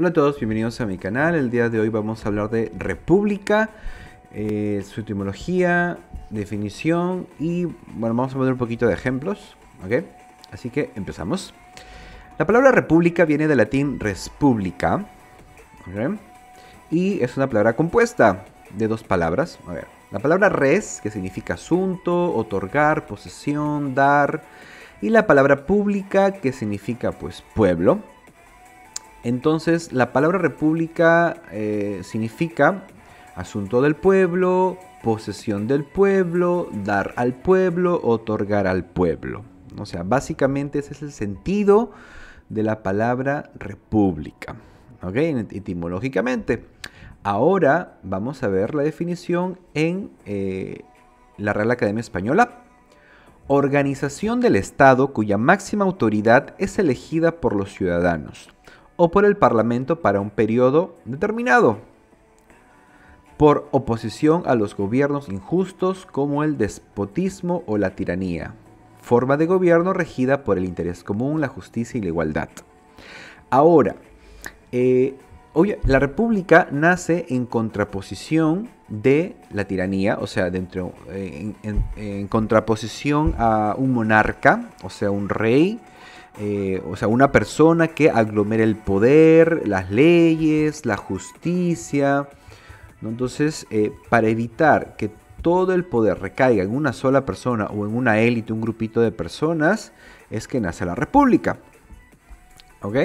Hola a todos, bienvenidos a mi canal. El día de hoy vamos a hablar de república, eh, su etimología, definición y bueno, vamos a poner un poquito de ejemplos, ¿ok? Así que empezamos. La palabra república viene del latín res publica, y es una palabra compuesta de dos palabras. A ver, la palabra res, que significa asunto, otorgar, posesión, dar, y la palabra pública, que significa pues pueblo. Entonces, la palabra república eh, significa asunto del pueblo, posesión del pueblo, dar al pueblo, otorgar al pueblo. O sea, básicamente ese es el sentido de la palabra república, ¿ok? Etimológicamente. Ahora vamos a ver la definición en eh, la Real Academia Española. Organización del Estado cuya máxima autoridad es elegida por los ciudadanos o por el Parlamento para un periodo determinado, por oposición a los gobiernos injustos como el despotismo o la tiranía, forma de gobierno regida por el interés común, la justicia y la igualdad. Ahora, eh, la república nace en contraposición de la tiranía, o sea, dentro, eh, en, contraposición a un monarca, o sea, un rey, eh, o sea, una persona que aglomera el poder, las leyes, la justicia. Entonces, eh, para evitar que todo el poder recaiga en una sola persona o en una élite, un grupito de personas, es que nace la república. ¿Ok?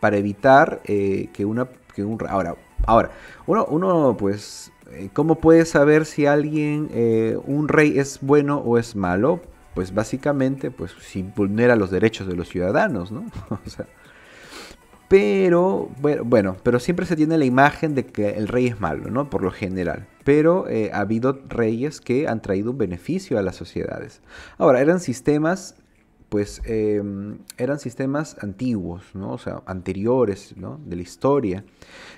Para evitar eh, que una... Que un, ahora, ahora uno, uno pues, ¿cómo puede saber si alguien, un rey es bueno o es malo? pues básicamente, pues sin vulnera los derechos de los ciudadanos, ¿no? O sea, pero, bueno, pero siempre se tiene la imagen de que el rey es malo, ¿no? Por lo general. Pero eh, ha habido reyes que han traído un beneficio a las sociedades. Ahora, eran sistemas, pues, em, eran sistemas antiguos, ¿no? O sea, anteriores, ¿no? De la historia.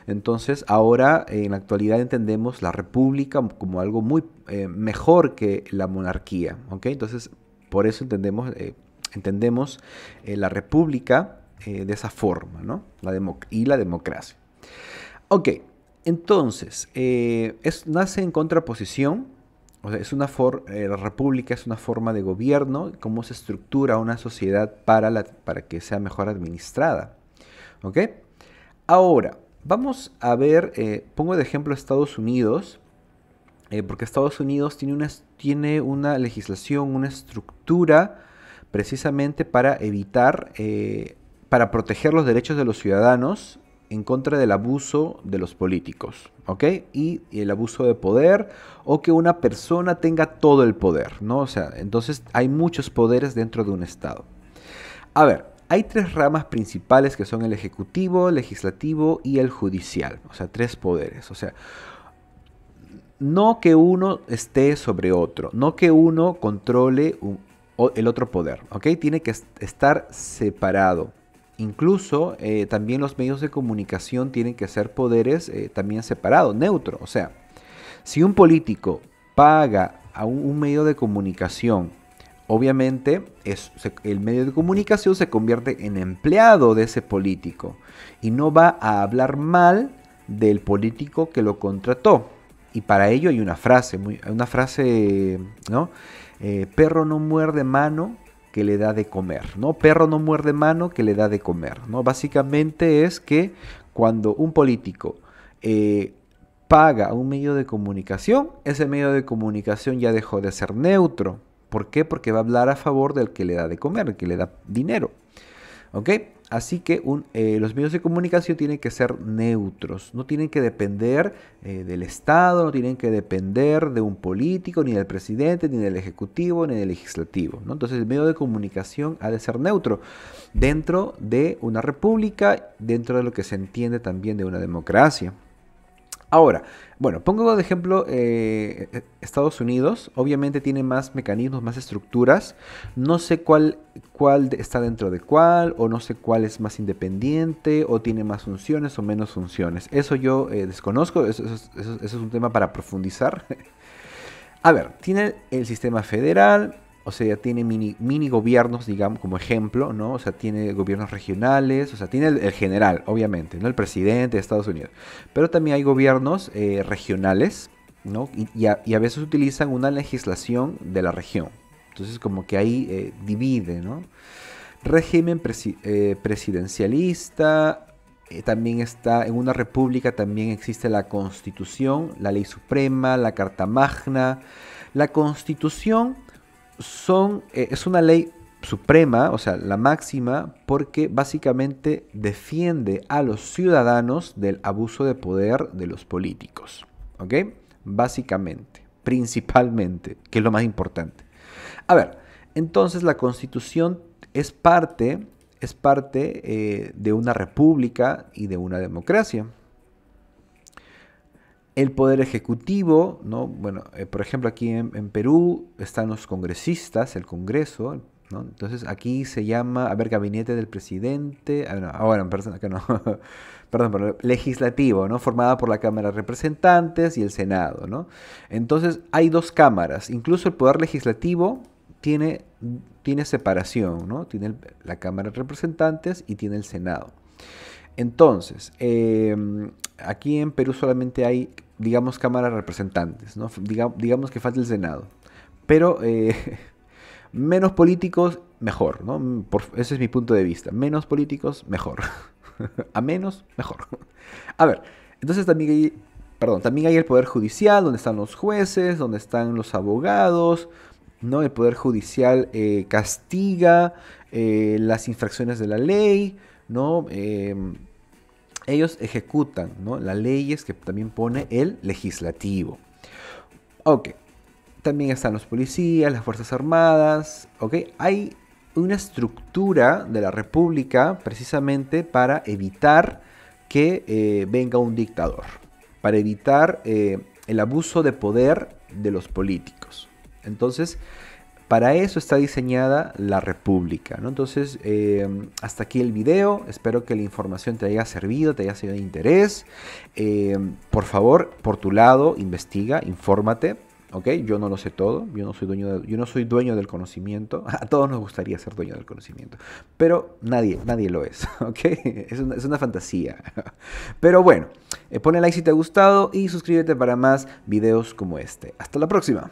Entonces, ahora, en la actualidad, entendemos la república como algo muy eh, mejor que la monarquía, ¿ok? Entonces, por eso entendemos, eh, entendemos eh, la república eh, de esa forma, ¿no? La y la democracia. Ok, entonces, nace en contraposición o sea, es una la república es una forma de gobierno, cómo se estructura una sociedad para, para que sea mejor administrada. ¿Ok? Ahora, vamos a ver, pongo de ejemplo Estados Unidos, eh, porque Estados Unidos tiene una, tiene una legislación, una estructura precisamente para evitar, eh, para proteger los derechos de los ciudadanos en contra del abuso de los políticos, ¿ok? Y, el abuso de poder o que una persona tenga todo el poder, ¿no? O sea, entonces hay muchos poderes dentro de un Estado. A ver, hay tres ramas principales que son el ejecutivo, legislativo y el judicial, o sea, tres poderes. O sea, no que uno esté sobre otro, no que uno controle el otro poder, ¿ok? Tiene que estar separado. Incluso eh, también los medios de comunicación tienen que ser poderes eh, también separados, neutros. O sea, si un político paga a un, medio de comunicación, obviamente el medio de comunicación se convierte en empleado de ese político y no va a hablar mal del político que lo contrató. Y para ello hay una frase, una frase, ¿no? Eh, perro no muerde mano que le da de comer, ¿no? Perro no muerde mano que le da de comer, ¿no? Básicamente es que cuando un político eh, paga a un medio de comunicación, ese medio de comunicación ya dejó de ser neutro. ¿Por qué? Porque va a hablar a favor del que le da de comer, el que le da dinero. ¿Ok? Así que eh, los medios de comunicación tienen que ser neutros, no tienen que depender eh, del Estado, no tienen que depender de un político, ni del presidente, ni del ejecutivo, ni del legislativo. Entonces el medio de comunicación ha de ser neutro dentro de una república, dentro de lo que se entiende también de una democracia. Ahora, bueno, pongo de ejemplo eh, Estados Unidos. Obviamente tiene más mecanismos, más estructuras. No sé cuál, cuál está dentro de cuál, o no sé cuál es más independiente, o tiene más funciones o menos funciones. Eso yo eh, desconozco, eso es un tema para profundizar. A ver, tiene el sistema federal, o sea, tiene mini, mini gobiernos, digamos, como ejemplo, ¿no? O sea, tiene gobiernos regionales, o sea, tiene el, general, obviamente, ¿no? El presidente de Estados Unidos. Pero también hay gobiernos eh, regionales, ¿no? Y, a, veces utilizan una legislación de la región. Entonces, como que ahí eh, divide, ¿no? Régimen eh, presidencialista, también está, en una república también existe la constitución, la ley suprema, la carta magna. La constitución son, eh, es una ley suprema, o sea, la máxima, porque básicamente defiende a los ciudadanos del abuso de poder de los políticos. ¿Ok? Básicamente, principalmente, que es lo más importante. A ver, entonces la constitución es parte, es parte eh, de una república y de una democracia el poder ejecutivo, ¿no? Bueno, eh, por ejemplo, aquí en, Perú están los congresistas, el Congreso, ¿no? Entonces aquí se llama, a ver, gabinete del presidente, ah, ah bueno, perdón, que no, perdón, pero legislativo, ¿no? Formada por la Cámara de Representantes y el Senado, ¿no? Entonces hay dos cámaras, incluso el poder legislativo tiene, tiene separación, ¿no? Tiene la Cámara de Representantes y tiene el Senado. Entonces, em, aquí en Perú solamente hay digamos, Cámara de Representantes, ¿no? digamos que falta el Senado. Pero eh, menos políticos, mejor, ¿no? Mm, ese es mi punto de vista. Menos políticos, mejor. A menos, mejor. A ver, entonces también hay, perdón, también hay el Poder Judicial, donde están los jueces, donde están los abogados, ¿no? El Poder Judicial eh, castiga eh, las infracciones de la ley, ¿no? Em, ellos ejecutan las leyes que también pone el legislativo. Ok, también están los policías, las Fuerzas Armadas, ok, hay una estructura de la República precisamente para evitar que eh, venga un dictador, para evitar eh, el abuso de poder de los políticos. Entonces, para eso está diseñada la República. ¿no? Entonces, eh, hasta aquí el video. Espero que la información te haya servido, te haya sido de interés. Eh, por favor, por tu lado, investiga, infórmate. ¿ok? Yo no lo sé todo, yo no soy dueño, yo no soy dueño del conocimiento. A todos nos gustaría ser dueño del conocimiento, pero nadie, nadie lo es, ¿ok? Es una, fantasía. Pero bueno, eh, pone like si te ha gustado y suscríbete para más videos como este. Hasta la próxima.